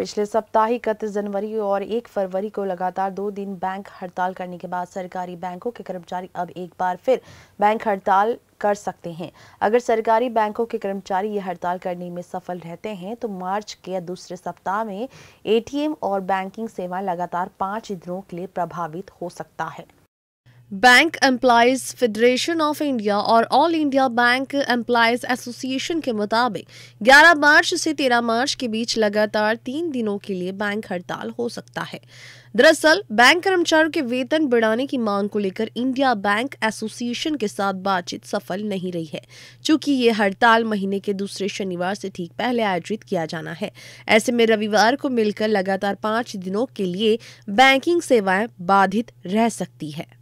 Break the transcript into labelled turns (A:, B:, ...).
A: पिछले सप्ताह ही इकतीस जनवरी और एक फरवरी को लगातार दो दिन बैंक हड़ताल करने के बाद सरकारी बैंकों के कर्मचारी अब एक बार फिर बैंक हड़ताल कर सकते हैं अगर सरकारी बैंकों के कर्मचारी ये हड़ताल करने में सफल रहते हैं तो मार्च के दूसरे सप्ताह में एटीएम और बैंकिंग सेवाएं लगातार पाँच दिनों के लिए प्रभावित हो सकता है bank employees federation of India और all India bank employees association के मुताबिक 11 मार्च से 13 मार्च के बीच लगातार तीन दिनों के लिए बैंक हड़ताल हो सकता है दरअसल बैंक कर्मचारियों के वेतन बढ़ाने की मांग को लेकर इंडिया बैंक एसोसिएशन के साथ बातचीत सफल नहीं रही है चूंकि ये हड़ताल महीने के दूसरे शनिवार से ठीक पहले आयोजित किया जाना है ऐसे में रविवार को मिलकर लगातार पाँच दिनों के लिए बैंकिंग सेवाएं बाधित रह सकती है